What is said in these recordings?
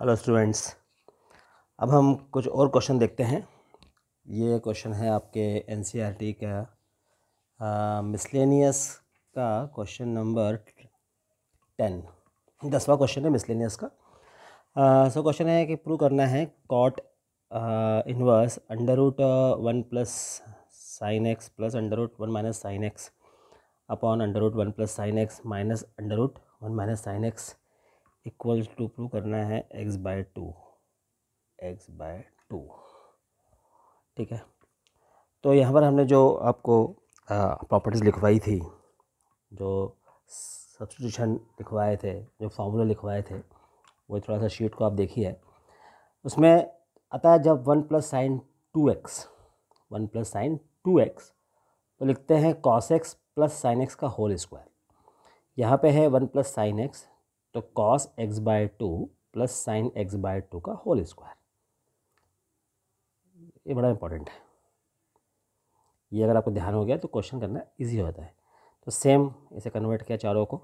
Hello students अब हम कुछ और क्वेश्चन देखते हैं ये क्वेश्चन है आपके एन e का मिसलेनियस का क्वेश्चन नंबर टेन दसवा क्वेश्चन है मिसलेनियस का सो क्वेश्चन है कि प्रूव करना है cot inverse under root one plus sine x plus under root one minus sine x upon under root one plus sine x minus under root one minus sine x equals to prove करना है x by two x by two ठीक है तो यहाँ पर हमने जो आपको प्रॉपर्टीज़ लिखवाई थी जो सब्सटीट्यूशन लिखवाए थे जो फार्मूला लिखवाए थे वो थोड़ा सा शीट को आप देखिए उसमें आता है जब one plus sine two x one plus sine two x तो लिखते हैं cos x plus sine x का होल स्क्वायर यहाँ पे है वन प्लस साइन एक्स तो cos x by two plus sine x by two का होल स्क्वायर ये बड़ा इंपॉर्टेंट है ये अगर आपको ध्यान हो गया तो क्वेश्चन करना इजी होता है तो सेम इसे कन्वर्ट किया चारों को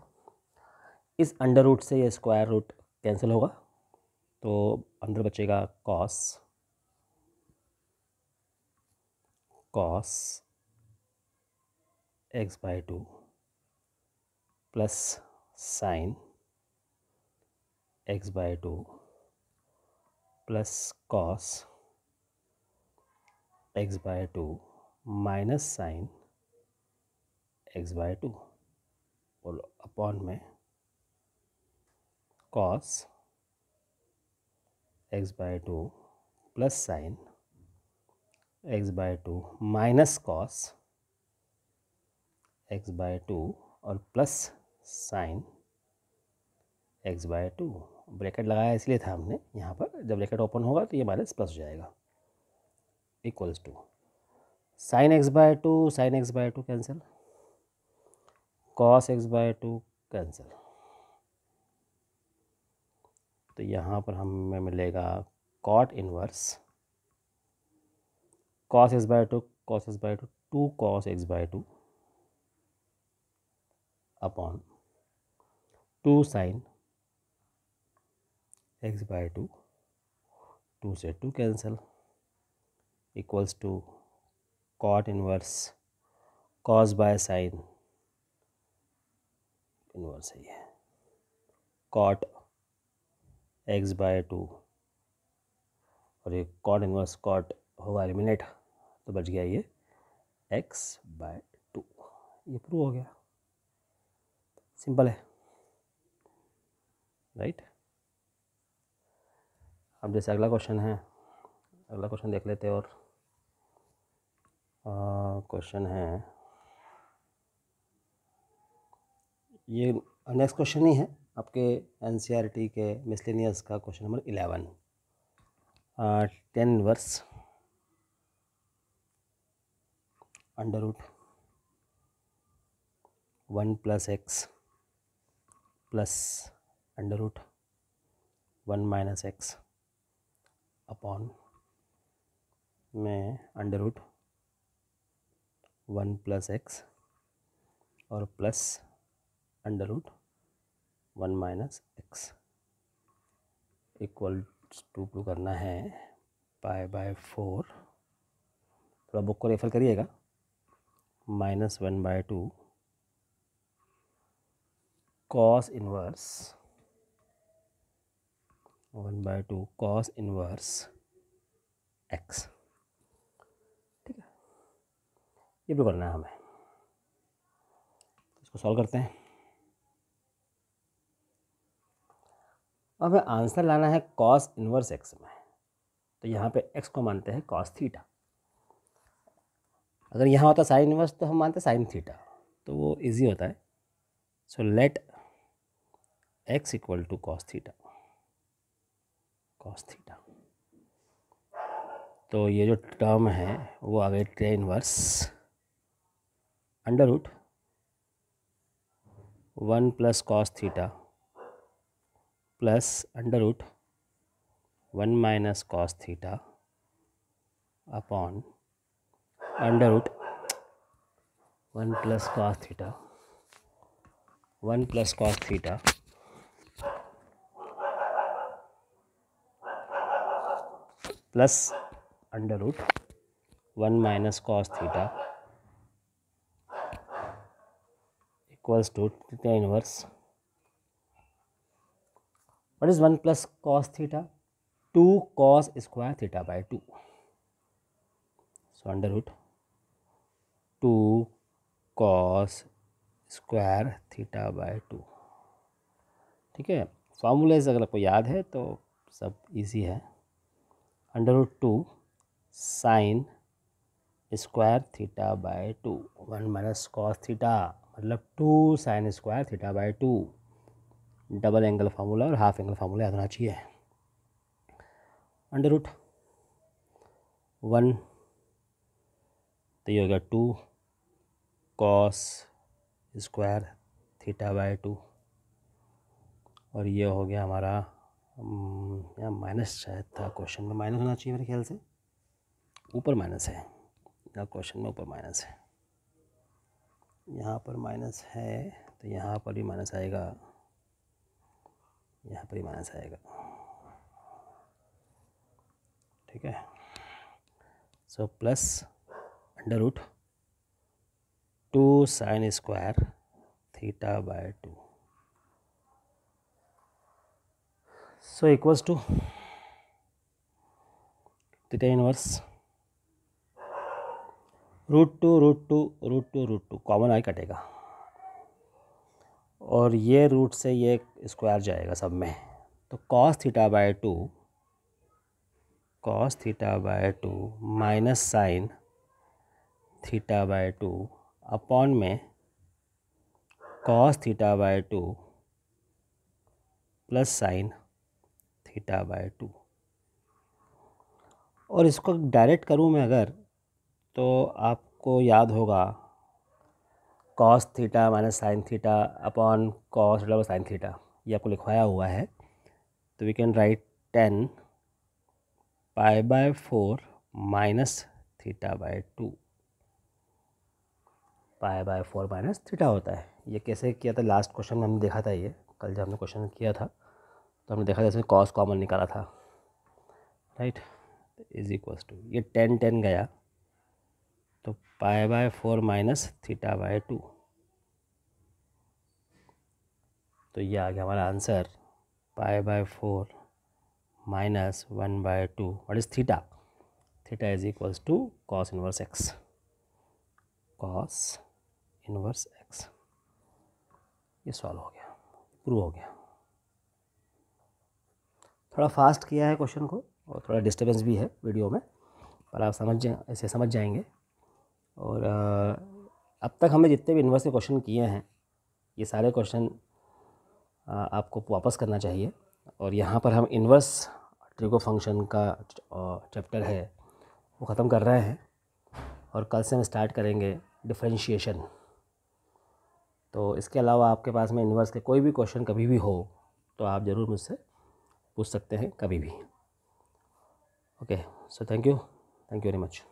इस अंडर रूट से ये स्क्वायर रूट कैंसिल होगा तो अंदर बचेगा cos cos x by two plus sine x by two plus cos x by two minus sine x by two और अपॉन में cos x by two plus sine x by two minus cos x by two और plus sine x by two bracket लगाया इसलिए था हमने यहाँ पर जब ब्रैकेट ओपन होगा तो ये माइनस प्लस हो जाएगा equals to sine x by two sine x by two cancel cos x by two cancel तो यहाँ पर हमें मिलेगा cot inverse cos x by two cos x by two two cos x by two upon two sine x by two two से two cancel equals to cot inverse cos by sine inverse है ये cot x by two और ये cot inverse cot होगा eliminate तो बच गया ये एक्स बाय टू ये प्रूव हो गया सिंपल है राइट right? अब जैसे अगला क्वेश्चन है अगला क्वेश्चन देख लेते हैं और क्वेश्चन है ये नेक्स्ट क्वेश्चन ही है आपके एन e के मिसलिनियस का question number eleven tan verse under root one plus x plus under root one minus x upon में under root one plus x और plus under root one minus x equal to two करना है pi by four थोड़ा book को refer करिएगा minus one by two cos inverse one by two cos inverse x ठीक है ये भी करना है हमें इसको सॉल्व करते हैं अब आंसर लाना है कॉस इनवर्स एक्स में तो यहाँ पे एक्स को मानते हैं कॉस थीटा अगर यहाँ होता साइन इनवर्स तो हम मानते साइन थीटा तो वो इजी होता है so let x equal to cos theta cos theta तो ये जो टर्म है वो आ गई tan inverse under root one plus cos theta plus under root one minus cos theta upon under root one plus cos theta one plus cos theta plus under root one minus cos theta equals to theta inverse what is one plus cos theta two cos square theta by to so under root two cos square theta by two ठीक है फॉर्मूलाइज अगर आपको याद है तो सब easy है under root two sine square theta by two one minus cos theta मतलब two sine square theta by two double angle formula और हाफ एंगल फार्मूला याद होना चाहिए अंडर रूट वन तो ये हो गया two cos square theta by two और ये हो गया हमारा हम्म, या माइनस शायद था क्वेश्चन में माइनस होना चाहिए मेरे ख्याल से ऊपर माइनस है या क्वेश्चन में ऊपर माइनस है यहाँ पर माइनस है तो यहाँ पर भी माइनस आएगा यहाँ पर ही माइनस आएगा ठीक है so plus under root two sine square theta by two so equals to theta inverse root two root two root two root two common आई कटेगा और ये रूट से ये स्क्वायर जाएगा सब में तो cos theta by two cos theta by two minus sine theta by two upon में cos theta by two plus sine theta by two और इसको डायरेक्ट करूँ मैं अगर तो आपको याद होगा cos theta minus sine theta upon cos double sine theta ये आपको लिखवाया हुआ है तो we can write tan pi by four minus theta by two pi by four minus theta होता है ये कैसे किया था लास्ट क्वेश्चन में हमने देखा था ये कल जब हमने क्वेश्चन किया था तो हमने देखा जैसे इसमें कॉस कॉमन निकाला था राइट इज इक्वल टू ये टेन टेन गया तो pi by four minus theta by two तो ये आ गया हमारा answer pi by four minus one by two what is theta theta is equals to cos inverse x cos inverse x ये solve हो गया प्रूव हो गया थोड़ा फास्ट किया है क्वेश्चन को और थोड़ा डिस्टर्बेंस भी है वीडियो में पर आप समझ जाए ऐसे समझ जाएंगे और अब तक हमने जितने भी यूनिवर्स के क्वेश्चन किए हैं ये सारे क्वेश्चन आपको वापस करना चाहिए और यहाँ पर हम इन्वर्स ट्रिगो फंक्शन का चैप्टर है वो ख़त्म कर रहे हैं और कल से हम स्टार्ट करेंगे डिफ्रेंशिएशन तो इसके अलावा आपके पास में इन्वर्स के कोई भी क्वेश्चन कभी भी हो तो आप ज़रूर मुझसे पूछ सकते हैं कभी भी okay so thank you thank you very much